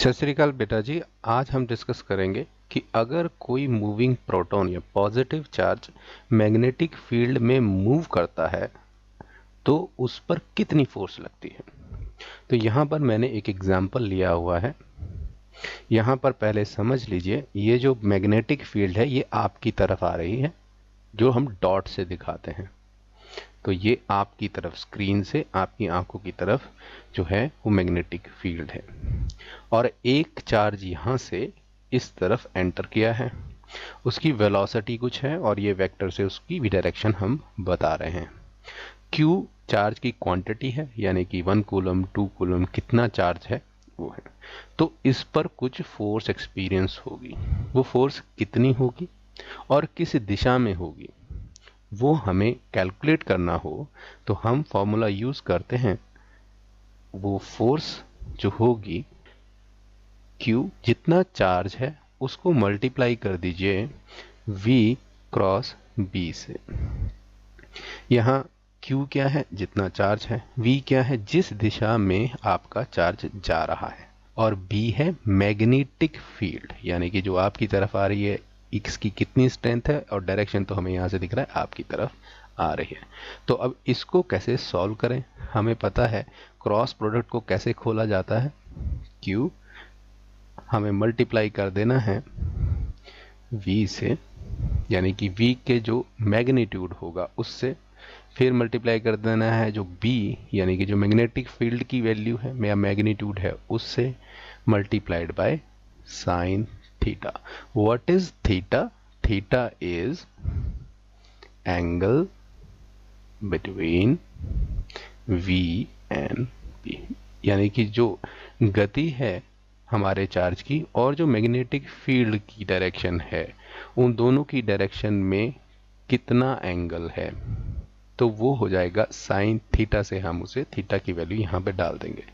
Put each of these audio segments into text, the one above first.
सत श्रीकाल बेटा जी आज हम डिस्कस करेंगे कि अगर कोई मूविंग प्रोटॉन या पॉजिटिव चार्ज मैग्नेटिक फील्ड में मूव करता है तो उस पर कितनी फोर्स लगती है तो यहाँ पर मैंने एक एग्जाम्पल लिया हुआ है यहाँ पर पहले समझ लीजिए ये जो मैग्नेटिक फील्ड है ये आपकी तरफ आ रही है जो हम डॉट से दिखाते हैं तो ये आपकी तरफ स्क्रीन से आपकी आंखों की तरफ जो है वो मैग्नेटिक फील्ड है और एक चार्ज यहाँ से इस तरफ एंटर किया है उसकी वेलोसिटी कुछ है और ये वेक्टर से उसकी भी डायरेक्शन हम बता रहे हैं क्यू चार्ज की क्वांटिटी है यानी कि वन कूलम टू कूलम कितना चार्ज है वो है तो इस पर कुछ फोर्स एक्सपीरियंस होगी वो फोर्स कितनी होगी और किस दिशा में होगी वो हमें कैलकुलेट करना हो तो हम फॉर्मूला यूज़ करते हैं वो फोर्स जो होगी Q जितना चार्ज है उसको मल्टीप्लाई कर दीजिए V क्रॉस B से यहाँ Q क्या है जितना चार्ज है V क्या है जिस दिशा में आपका चार्ज जा रहा है और B है मैग्नेटिक फील्ड यानी कि जो आपकी तरफ आ रही है इसकी कितनी स्ट्रेंथ है और डायरेक्शन तो हमें यहाँ से दिख रहा है आपकी तरफ आ रही है तो अब इसको कैसे सॉल्व करें हमें पता है क्रॉस प्रोडक्ट को कैसे खोला जाता है क्यू हमें मल्टीप्लाई कर देना है वी से यानी कि वी के जो मैग्नीट्यूड होगा उससे फिर मल्टीप्लाई कर देना है जो बी यानी कि जो मैग्नेटिक फील्ड की वैल्यू है या मैग्नीट्यूड है उससे multiplied by sine theta what is theta theta is angle between v and p यानी कि जो गति है हमारे चार्ज की और जो मैग्नेटिक फील्ड की डायरेक्शन है उन दोनों की डायरेक्शन में कितना एंगल है तो वो हो जाएगा साइन थीटा से हम उसे थीटा की वैल्यू यहाँ पे डाल देंगे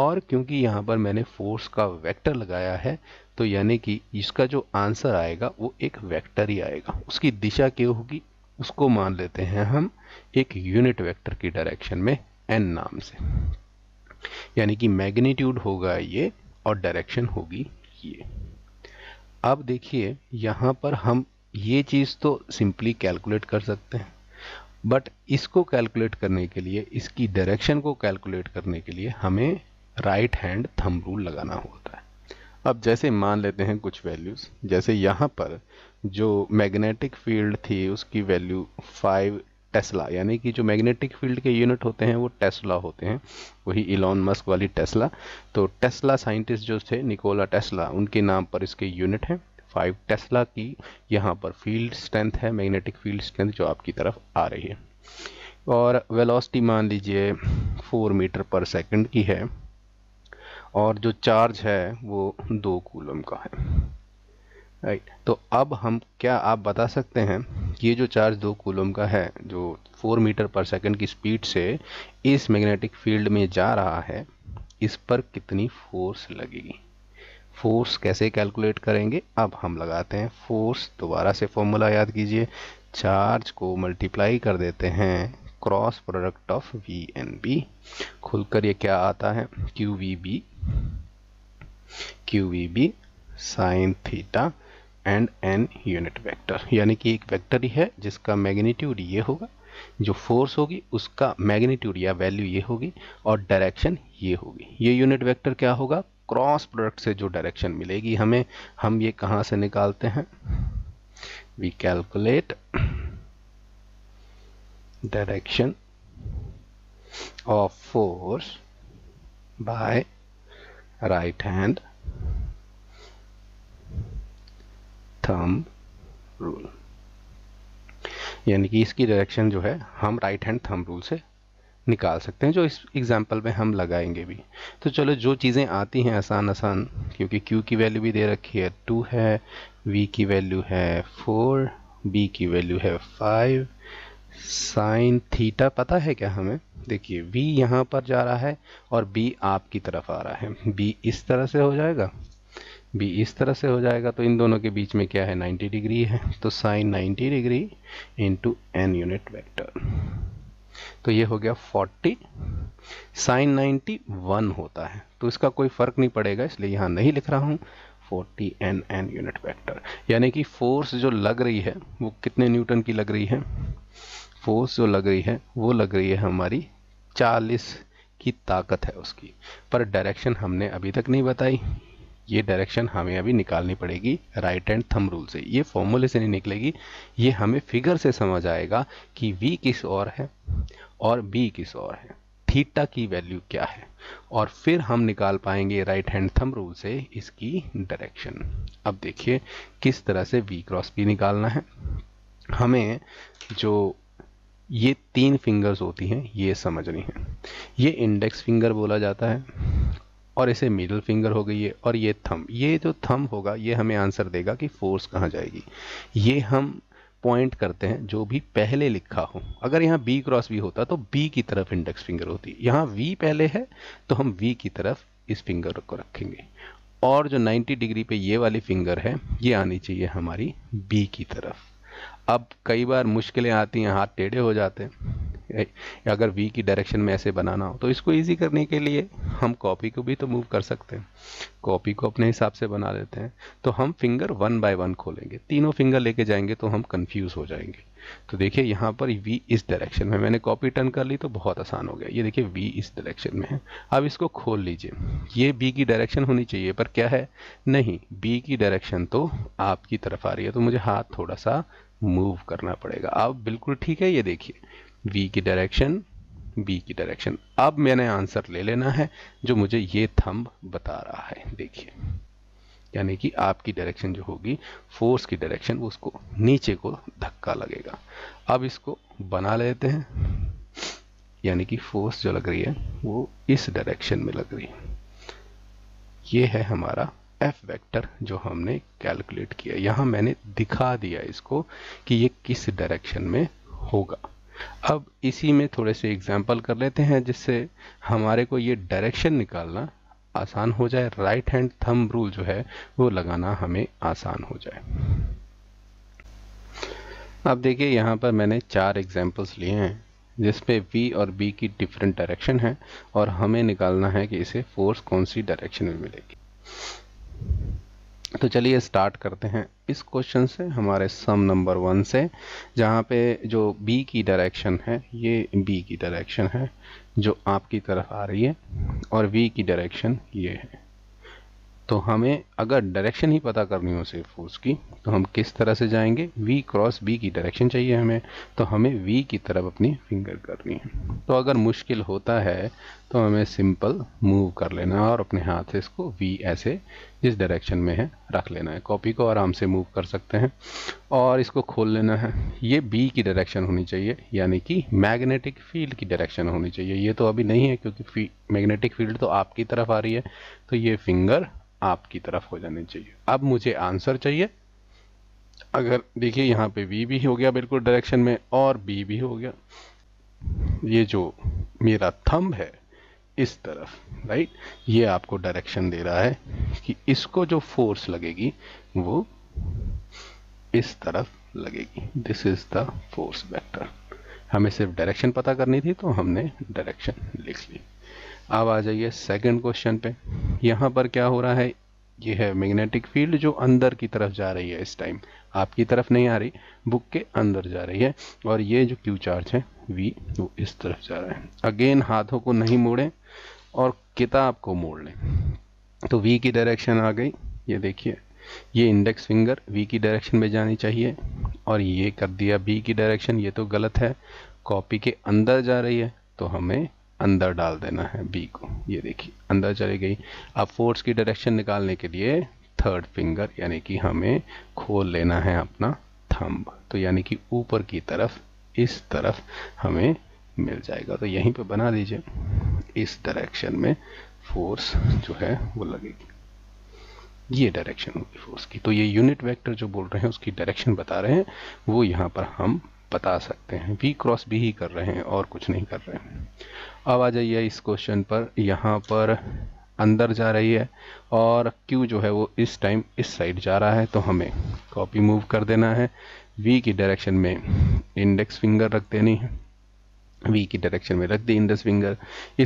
और क्योंकि यहाँ पर मैंने फोर्स का वेक्टर लगाया है तो यानी कि इसका जो आंसर आएगा वो एक वेक्टर ही आएगा उसकी दिशा क्यों होगी उसको मान लेते हैं हम एक यूनिट वेक्टर की डायरेक्शन में एन नाम से यानी कि मैग्नीट्यूड होगा ये और डायरेक्शन होगी ये अब देखिए यहाँ पर हम ये चीज़ तो सिंपली कैलकुलेट कर सकते हैं बट इसको कैलकुलेट करने के लिए इसकी डायरेक्शन को कैलकुलेट करने के लिए हमें राइट हैंड थंब रूल लगाना होता है अब जैसे मान लेते हैं कुछ वैल्यूज़ जैसे यहाँ पर जो मैग्नेटिक फील्ड थी उसकी वैल्यू फाइव टेस्ला यानी कि जो मैग्नेटिक फील्ड के यूनिट होते हैं वो टेस्ला होते हैं वही इलॉन मस्क वाली टेस्ला तो टेस्ला साइंटिस्ट जो थे निकोला टेस्ला उनके नाम पर इसके यूनिट हैं फाइव टेस्ला की यहाँ पर फील्ड स्ट्रेंथ है मैग्नेटिक फील्ड स्ट्रेंथ जो आपकी तरफ आ रही है और वेलोसिटी मान लीजिए फोर मीटर पर सेकंड की है और जो चार्ज है वो दो कूलम का है राइट तो अब हम क्या आप बता सकते हैं कि ये जो चार्ज दो कूलम का है जो फोर मीटर पर सेकंड की स्पीड से इस मैग्नेटिक फील्ड में जा रहा है इस पर कितनी फोर्स लगेगी फोर्स कैसे कैलकुलेट करेंगे अब हम लगाते हैं फोर्स दोबारा से फॉर्मूला याद कीजिए चार्ज को मल्टीप्लाई कर देते हैं cross product of V and B खुलकर ये क्या आता है Q V B Q V B sine theta and N unit vector यानी कि एक वेक्टर ही है जिसका मैग्नीट्यूड ये होगा जो फोर्स होगी उसका मैग्नीट्यूड या वैल्यू ये होगी और डायरेक्शन ये होगी ये यूनिट वेक्टर क्या होगा क्रॉस प्रोडक्ट से जो डायरेक्शन मिलेगी हमें हम ये कहाँ से निकालते हैं we calculate direction of force by right hand thumb rule यानी कि इसकी डायरेक्शन जो है हम राइट हैंड थम रूल से निकाल सकते हैं जो इस एग्जाम्पल में हम लगाएंगे भी तो चलो जो चीज़ें आती हैं आसान आसान क्योंकि क्यू की वैल्यू भी दे रखी है टू है वी की वैल्यू है फोर बी की वैल्यू है फाइव साइन थीटा पता है क्या हमें देखिए v यहाँ पर जा रहा है और b आपकी तरफ आ रहा है b इस तरह से हो जाएगा b इस तरह से हो जाएगा तो इन दोनों के बीच में क्या है 90 डिग्री है तो sine 90 degree into N unit vector तो ये हो गया 40 साइन 90 वन होता है तो इसका कोई फ़र्क नहीं पड़ेगा इसलिए यहाँ नहीं लिख रहा हूँ 40 एन एन यूनिट वेक्टर यानी कि फोर्स जो लग रही है वो कितने न्यूटन की लग रही है फोर्स जो लग रही है वो लग रही है हमारी चालीस की ताकत है उसकी पर डायरेक्शन हमने अभी तक नहीं बताई ये डायरेक्शन हमें अभी निकालनी पड़ेगी राइट एंड थम रूल से ये फॉर्मूले से नहीं निकलेगी ये हमें फिगर से समझ आएगा कि v किस और है और b किस और है थीटा की वैल्यू क्या है और फिर हम निकाल पाएंगे राइट हैंड थम रूल से इसकी डायरेक्शन अब देखिए किस तरह से v क्रॉस b निकालना है हमें जो ये तीन फिंगर्स होती हैं ये समझनी है ये इंडेक्स फिंगर बोला जाता है और इसे मिडल फिंगर हो गई है और ये थम ये जो थम होगा ये हमें आंसर देगा कि फोर्स कहाँ जाएगी ये हम पॉइंट करते हैं जो भी पहले लिखा हो अगर यहाँ बी क्रॉस वी होता तो बी की तरफ इंडेक्स फिंगर होती यहाँ वी पहले है तो हम वी की तरफ इस फिंगर को रखेंगे और जो 90 डिग्री पे ये वाली फिंगर है ये आनी चाहिए हमारी बी की तरफ अब कई बार मुश्किलें आती हैं हाथ टेढ़े हो जाते हैं अगर वी की डायरेक्शन में ऐसे बनाना हो तो इसको इजी करने के लिए हम कॉपी को भी तो मूव कर सकते हैं कॉपी को अपने हिसाब से बना लेते हैं तो हम फिंगर वन बाय वन खोलेंगे तीनों फिंगर लेके जाएंगे तो हम कंफ्यूज हो जाएंगे तो देखिए यहाँ पर वी इस डायरेक्शन में मैंने कॉपी टर्न कर ली तो बहुत आसान हो गया ये देखिए वी इस डायरेक्शन में है अब इसको खोल लीजिए ये बी की डायरेक्शन होनी चाहिए पर क्या है नहीं बी की डायरेक्शन तो आपकी तरफ आ रही है तो मुझे हाथ थोड़ा सा मूव करना पड़ेगा अब बिल्कुल ठीक है ये देखिए v की डायरेक्शन b की डायरेक्शन अब मैंने आंसर ले लेना है जो मुझे ये थंब बता रहा है देखिए यानी कि आपकी डायरेक्शन जो होगी फोर्स की डायरेक्शन उसको नीचे को धक्का लगेगा अब इसको बना लेते हैं यानी कि फोर्स जो लग रही है वो इस डायरेक्शन में लग रही है ये है हमारा एफ वेक्टर जो हमने कैलकुलेट किया यहाँ मैंने दिखा दिया इसको कि ये किस डायरेक्शन में होगा अब इसी में थोड़े से एग्जाम्पल कर लेते हैं जिससे हमारे को ये डायरेक्शन निकालना आसान हो जाए राइट हैंड थम रूल जो है वो लगाना हमें आसान हो जाए अब देखिए यहाँ पर मैंने चार एग्जाम्पल्स लिए हैं जिसपे V और B की डिफरेंट डायरेक्शन है और हमें निकालना है कि इसे फोर्स कौन सी डायरेक्शन में मिलेगी तो चलिए स्टार्ट करते हैं इस क्वेश्चन से हमारे सम नंबर वन से जहाँ पे जो बी की डायरेक्शन है ये बी की डायरेक्शन है जो आपकी तरफ आ रही है और वी की डायरेक्शन ये है तो हमें अगर डायरेक्शन ही पता करनी हो सिर्फ फोर्स की तो हम किस तरह से जाएंगे V क्रॉस B की डायरेक्शन चाहिए हमें तो हमें V की तरफ अपनी फिंगर करनी है तो अगर मुश्किल होता है तो हमें सिंपल मूव कर लेना है और अपने हाथ से इसको V ऐसे जिस डायरेक्शन में है रख लेना है कॉपी को आराम से मूव कर सकते हैं और इसको खोल लेना है ये बी की डायरेक्शन होनी चाहिए यानी कि मैग्नेटिक फील्ड की डायरेक्शन होनी चाहिए ये तो अभी नहीं है क्योंकि मैग्नेटिक फील्ड तो आपकी तरफ आ रही है तो ये फिंगर आपकी तरफ हो जानी चाहिए अब मुझे आंसर चाहिए अगर देखिए यहाँ पे वी भी हो गया बिल्कुल डायरेक्शन में और बी भी हो गया ये जो मेरा थंब है इस तरफ राइट ये आपको डायरेक्शन दे रहा है कि इसको जो फोर्स लगेगी वो इस तरफ लगेगी this is the force vector हमें सिर्फ डायरेक्शन पता करनी थी तो हमने डायरेक्शन लिख ली अब आ जाइए सेकंड क्वेश्चन पे यहाँ पर क्या हो रहा है ये है मैग्नेटिक फील्ड जो अंदर की तरफ जा रही है इस टाइम आपकी तरफ नहीं आ रही बुक के अंदर जा रही है और ये जो क्यू चार्ज है वी वो इस तरफ जा रहा है अगेन हाथों को नहीं मोड़ें और किताब को मोड़ लें तो वी की डायरेक्शन आ गई ये देखिए ये इंडेक्स फिंगर वी की डायरेक्शन में जानी चाहिए और ये कर दिया बी की डायरेक्शन ये तो गलत है कॉपी के अंदर जा रही है तो हमें अंदर डाल देना है बी को ये देखिए अंदर चली गई अब फोर्स की डायरेक्शन निकालने के लिए थर्ड फिंगर यानी कि हमें खोल लेना है अपना थंब तो यानी कि ऊपर की तरफ इस तरफ हमें मिल जाएगा तो यहीं पे बना दीजिए इस डायरेक्शन में फोर्स जो है वो लगेगी ये डायरेक्शन होगी फोर्स की तो ये यूनिट वेक्टर जो बोल रहे हैं उसकी डायरेक्शन बता रहे हैं वो यहाँ पर हम बता सकते हैं वी क्रॉस बी ही कर रहे हैं और कुछ नहीं कर रहे हैं अब आ जाइए इस क्वेश्चन पर यहाँ पर अंदर जा रही है और क्यू जो है वो इस टाइम इस साइड जा रहा है तो हमें कॉपी मूव कर देना है वी की डायरेक्शन में इंडेक्स फिंगर रख देनी है वी की डायरेक्शन में रख दी इंडेक्स फिंगर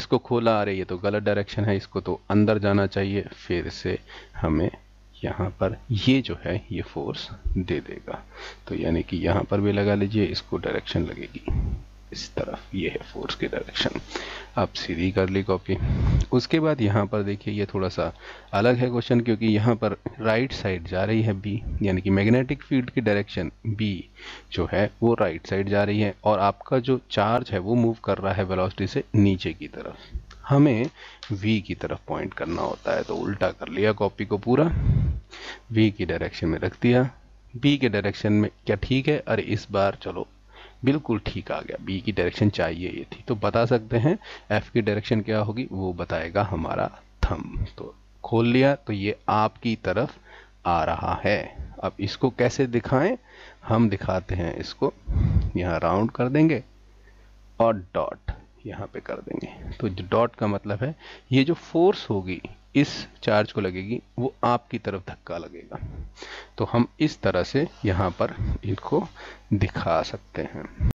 इसको खोला आ रही है तो गलत डायरेक्शन है इसको तो अंदर जाना चाहिए फिर से हमें यहाँ पर ये जो है ये फोर्स दे देगा तो यानी कि यहाँ पर भी लगा लीजिए इसको डायरेक्शन लगेगी इस तरफ ये है फोर्स की डायरेक्शन आप सीधी कर ली कॉपी उसके बाद यहाँ पर देखिए ये थोड़ा सा अलग है क्वेश्चन क्योंकि यहाँ पर राइट साइड जा रही है बी यानी कि मैग्नेटिक फील्ड की डायरेक्शन बी जो है वो राइट साइड जा रही है और आपका जो चार्ज है वो मूव कर रहा है वेलोसिटी से नीचे की तरफ हमें v की तरफ पॉइंट करना होता है तो उल्टा कर लिया कॉपी को पूरा v की डायरेक्शन में रख दिया b के डायरेक्शन में क्या ठीक है अरे इस बार चलो बिल्कुल ठीक आ गया b की डायरेक्शन चाहिए ये थी तो बता सकते हैं f की डायरेक्शन क्या होगी वो बताएगा हमारा थम तो खोल लिया तो ये आपकी तरफ आ रहा है अब इसको कैसे दिखाएं हम दिखाते हैं इसको यहाँ राउंड कर देंगे और डॉट यहाँ पे कर देंगे तो डॉट का मतलब है ये जो फोर्स होगी इस चार्ज को लगेगी वो आपकी तरफ धक्का लगेगा तो हम इस तरह से यहाँ पर इनको दिखा सकते हैं